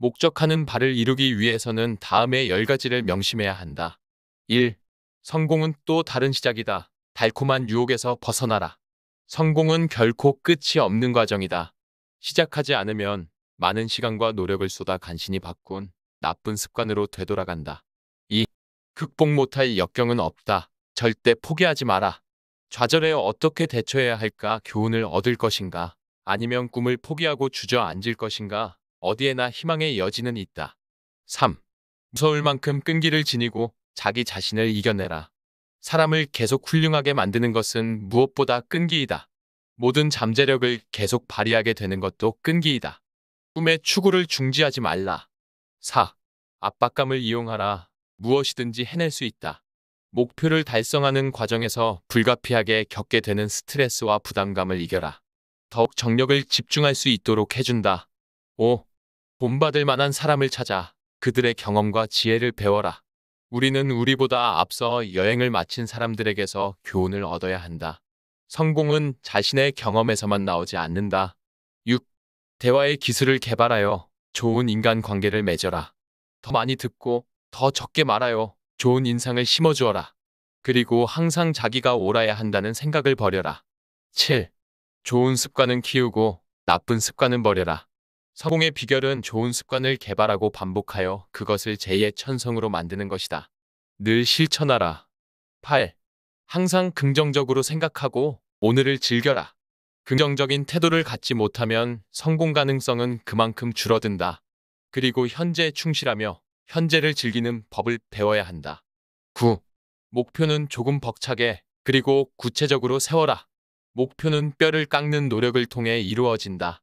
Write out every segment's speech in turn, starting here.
목적하는 바를 이루기 위해서는 다음의 열가지를 명심해야 한다. 1. 성공은 또 다른 시작이다. 달콤한 유혹에서 벗어나라. 성공은 결코 끝이 없는 과정이다. 시작하지 않으면 많은 시간과 노력을 쏟아 간신히 바꾼 나쁜 습관으로 되돌아간다. 2. 극복 못할 역경은 없다. 절대 포기하지 마라. 좌절에 어떻게 대처해야 할까 교훈을 얻을 것인가 아니면 꿈을 포기하고 주저앉을 것인가 어디에나 희망의 여지는 있다. 3. 무서울 만큼 끈기를 지니고 자기 자신을 이겨내라. 사람을 계속 훌륭하게 만드는 것은 무엇보다 끈기이다. 모든 잠재력을 계속 발휘하게 되는 것도 끈기이다. 꿈의 추구를 중지하지 말라. 4. 압박감을 이용하라. 무엇이든지 해낼 수 있다. 목표를 달성하는 과정에서 불가피하게 겪게 되는 스트레스와 부담감을 이겨라. 더욱 정력을 집중할 수 있도록 해준다. 5. 본받을 만한 사람을 찾아 그들의 경험과 지혜를 배워라. 우리는 우리보다 앞서 여행을 마친 사람들에게서 교훈을 얻어야 한다. 성공은 자신의 경험에서만 나오지 않는다. 6. 대화의 기술을 개발하여 좋은 인간 관계를 맺어라. 더 많이 듣고 더 적게 말하여 좋은 인상을 심어주어라. 그리고 항상 자기가 옳아야 한다는 생각을 버려라. 7. 좋은 습관은 키우고 나쁜 습관은 버려라. 성공의 비결은 좋은 습관을 개발하고 반복하여 그것을 제2의 천성으로 만드는 것이다. 늘 실천하라. 8. 항상 긍정적으로 생각하고 오늘을 즐겨라. 긍정적인 태도를 갖지 못하면 성공 가능성은 그만큼 줄어든다. 그리고 현재에 충실하며 현재를 즐기는 법을 배워야 한다. 9. 목표는 조금 벅차게 그리고 구체적으로 세워라. 목표는 뼈를 깎는 노력을 통해 이루어진다.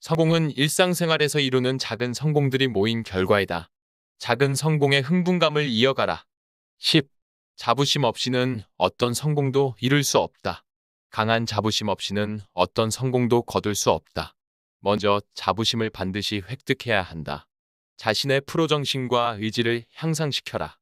성공은 일상생활에서 이루는 작은 성공들이 모인 결과이다. 작은 성공의 흥분감을 이어가라. 10. 자부심 없이는 어떤 성공도 이룰 수 없다. 강한 자부심 없이는 어떤 성공도 거둘 수 없다. 먼저 자부심을 반드시 획득해야 한다. 자신의 프로정신과 의지를 향상시켜라.